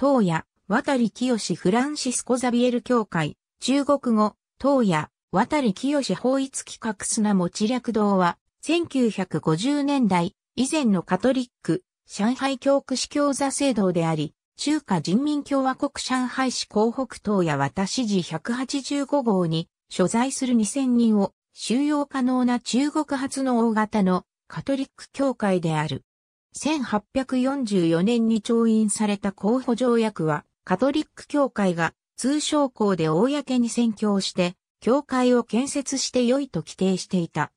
東野、渡清フランシスコ・ザビエル協会、中国語、東野、渡清法律企画砂持ち略堂は、1950年代、以前のカトリック、上海教区司教座制度であり、中華人民共和国上海市広北東野渡市時185号に、所在する2000人を収容可能な中国発の大型のカトリック教会である。1844年に調印された候補条約は、カトリック教会が通商校で公に宣教して、教会を建設して良いと規定していた。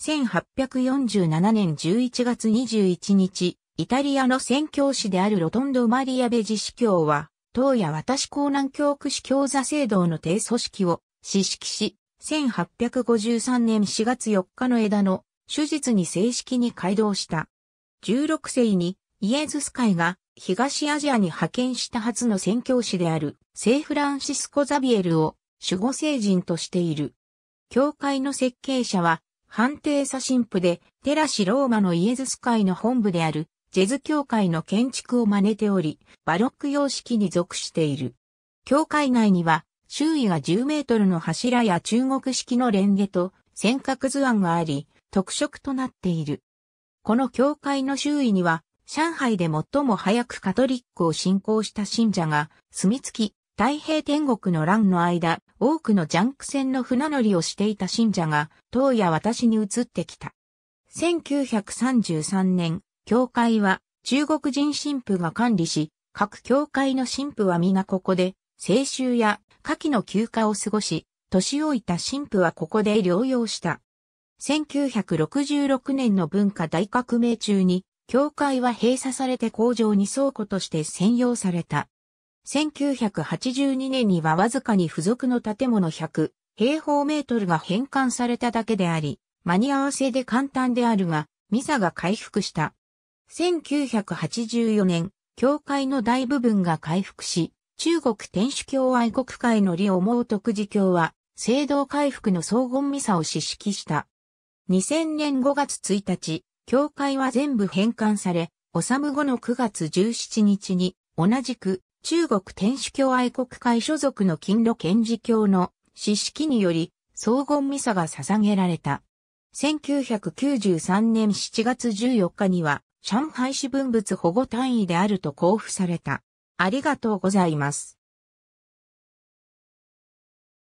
1847年11月21日、イタリアの宣教師であるロトンド・マリア・ベジ司教は、当や私港南教区司教座制度の低組織を、指式し、1853年4月4日の枝の手術に正式に改動した。16世にイエズス会が東アジアに派遣した初の宣教師である聖フランシスコ・ザビエルを守護聖人としている。教会の設計者は判定左神父でテラシローマのイエズス会の本部であるジェズ教会の建築を真似ており、バロック様式に属している。教会内には周囲が10メートルの柱や中国式のレンゲと尖閣図案があり、特色となっている。この教会の周囲には、上海で最も早くカトリックを信仰した信者が、住み着き、太平天国の乱の間、多くのジャンク船の船乗りをしていた信者が、当夜私に移ってきた。1933年、教会は中国人神父が管理し、各教会の神父は皆ここで、青春や夏季の休暇を過ごし、年老いた神父はここで療養した。1966年の文化大革命中に、教会は閉鎖されて工場に倉庫として専用された。1982年にはわずかに付属の建物100平方メートルが返還されただけであり、間に合わせで簡単であるが、ミサが回復した。1984年、教会の大部分が回復し、中国天主教愛国会の李思う徳寺教は、聖堂回復の荘厳ミサを指揮した。2000年5月1日、教会は全部返還され、治む後の9月17日に、同じく中国天主教愛国会所属の金路賢治教の詩式により、荘厳ミサが捧げられた。1993年7月14日には、上海市文物保護単位であると交付された。ありがとうございます。